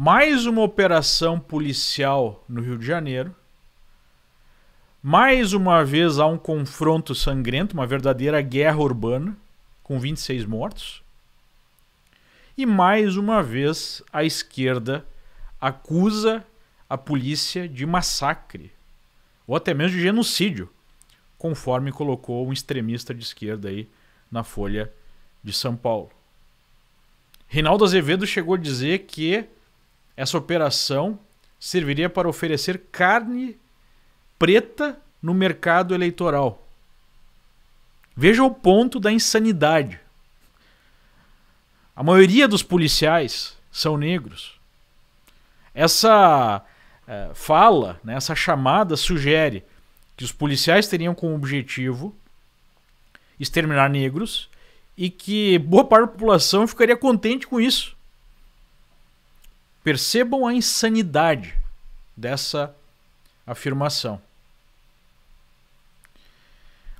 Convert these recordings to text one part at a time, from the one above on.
mais uma operação policial no Rio de Janeiro. Mais uma vez há um confronto sangrento, uma verdadeira guerra urbana, com 26 mortos. E mais uma vez a esquerda acusa a polícia de massacre, ou até mesmo de genocídio, conforme colocou um extremista de esquerda aí na Folha de São Paulo. Reinaldo Azevedo chegou a dizer que essa operação serviria para oferecer carne preta no mercado eleitoral. Veja o ponto da insanidade. A maioria dos policiais são negros. Essa eh, fala, né, essa chamada sugere que os policiais teriam como objetivo exterminar negros e que boa parte da população ficaria contente com isso. Percebam a insanidade dessa afirmação.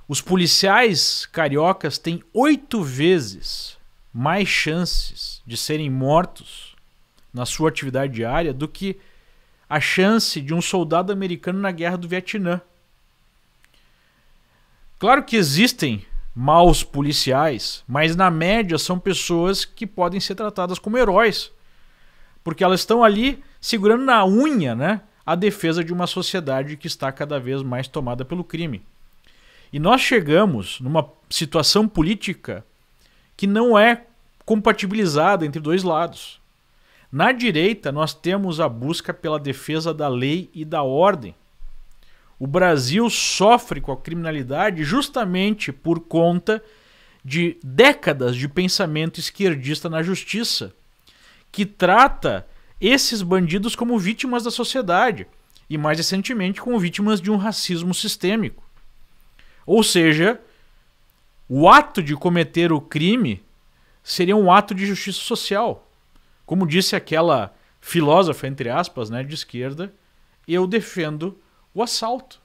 Os policiais cariocas têm oito vezes mais chances de serem mortos na sua atividade diária do que a chance de um soldado americano na guerra do Vietnã. Claro que existem maus policiais, mas na média são pessoas que podem ser tratadas como heróis porque elas estão ali segurando na unha né, a defesa de uma sociedade que está cada vez mais tomada pelo crime. E nós chegamos numa situação política que não é compatibilizada entre dois lados. Na direita, nós temos a busca pela defesa da lei e da ordem. O Brasil sofre com a criminalidade justamente por conta de décadas de pensamento esquerdista na justiça, que trata esses bandidos como vítimas da sociedade e mais recentemente como vítimas de um racismo sistêmico. Ou seja, o ato de cometer o crime seria um ato de justiça social. Como disse aquela filósofa, entre aspas, né, de esquerda, eu defendo o assalto.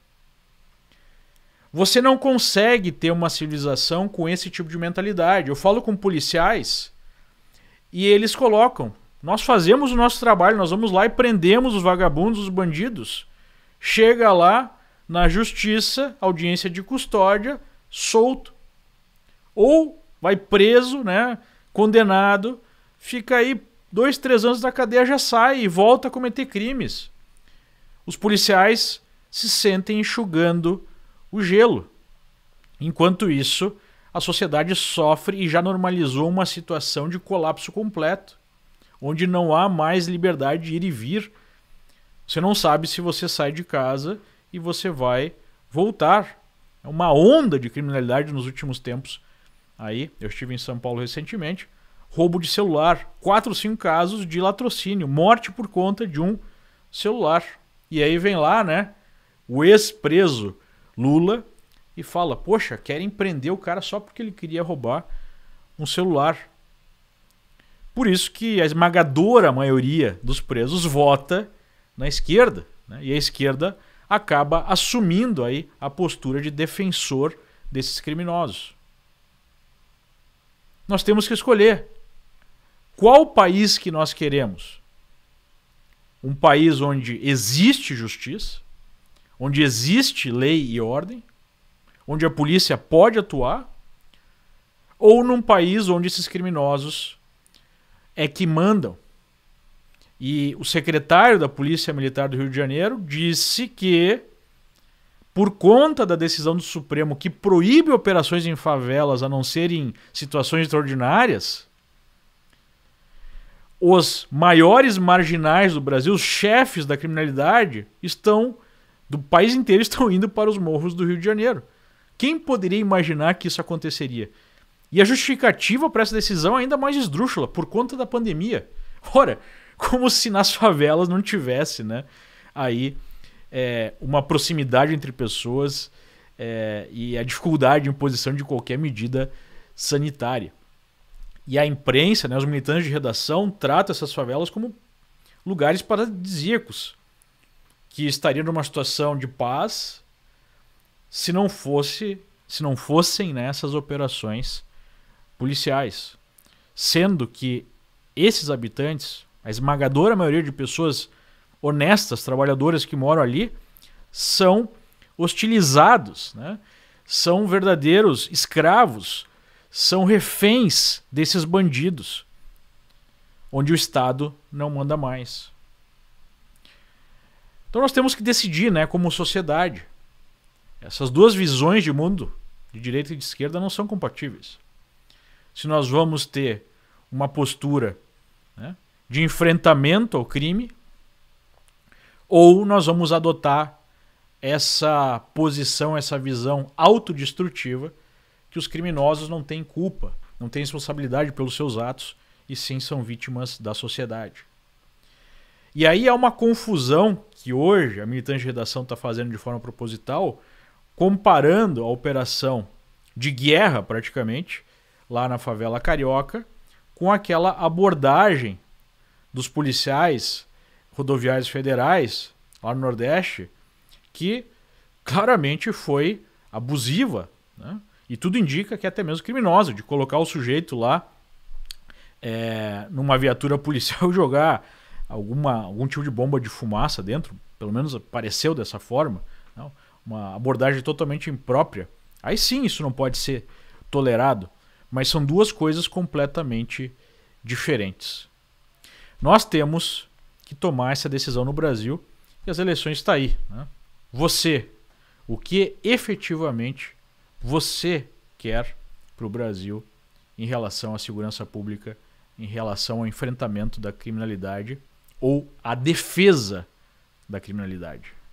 Você não consegue ter uma civilização com esse tipo de mentalidade. Eu falo com policiais e eles colocam: nós fazemos o nosso trabalho, nós vamos lá e prendemos os vagabundos, os bandidos. Chega lá na justiça, audiência de custódia, solto. Ou vai preso, né? Condenado, fica aí dois, três anos da cadeia, já sai e volta a cometer crimes. Os policiais se sentem enxugando o gelo. Enquanto isso, a sociedade sofre e já normalizou uma situação de colapso completo, onde não há mais liberdade de ir e vir. Você não sabe se você sai de casa e você vai voltar. É uma onda de criminalidade nos últimos tempos. Aí, eu estive em São Paulo recentemente, roubo de celular, quatro ou cinco casos de latrocínio, morte por conta de um celular. E aí vem lá, né? O ex-preso Lula e fala: Poxa, querem prender o cara só porque ele queria roubar um celular. Por isso que a esmagadora maioria dos presos vota na esquerda. Né? E a esquerda acaba assumindo aí a postura de defensor desses criminosos. Nós temos que escolher qual país que nós queremos. Um país onde existe justiça, onde existe lei e ordem, onde a polícia pode atuar, ou num país onde esses criminosos é que mandam. E o secretário da Polícia Militar do Rio de Janeiro disse que, por conta da decisão do Supremo que proíbe operações em favelas a não serem situações extraordinárias, os maiores marginais do Brasil, os chefes da criminalidade, estão do país inteiro estão indo para os morros do Rio de Janeiro. Quem poderia imaginar que isso aconteceria? E a justificativa para essa decisão é ainda mais esdrúxula, por conta da pandemia. Ora, como se nas favelas não tivesse, né? Aí é, uma proximidade entre pessoas é, e a dificuldade de imposição de qualquer medida sanitária. E a imprensa, né, os militantes de redação, tratam essas favelas como lugares paradisíacos, que estariam numa situação de paz se não fosse, se não fossem nessas né, operações policiais, sendo que esses habitantes, a esmagadora maioria de pessoas honestas, trabalhadoras que moram ali, são hostilizados, né? são verdadeiros escravos, são reféns desses bandidos, onde o Estado não manda mais. Então nós temos que decidir, né, como sociedade, essas duas visões de mundo, de direita e de esquerda, não são compatíveis. Se nós vamos ter uma postura né, de enfrentamento ao crime, ou nós vamos adotar essa posição, essa visão autodestrutiva que os criminosos não têm culpa, não têm responsabilidade pelos seus atos e sim são vítimas da sociedade. E aí há uma confusão que hoje a militante de redação está fazendo de forma proposital, comparando a operação de guerra, praticamente, lá na favela carioca, com aquela abordagem dos policiais rodoviários federais lá no Nordeste, que claramente foi abusiva, né? e tudo indica que é até mesmo criminosa, de colocar o sujeito lá é, numa viatura policial e jogar alguma, algum tipo de bomba de fumaça dentro, pelo menos apareceu dessa forma. Não? uma abordagem totalmente imprópria, aí sim isso não pode ser tolerado. Mas são duas coisas completamente diferentes. Nós temos que tomar essa decisão no Brasil e as eleições estão tá aí. Né? Você, o que efetivamente você quer para o Brasil em relação à segurança pública, em relação ao enfrentamento da criminalidade ou à defesa da criminalidade?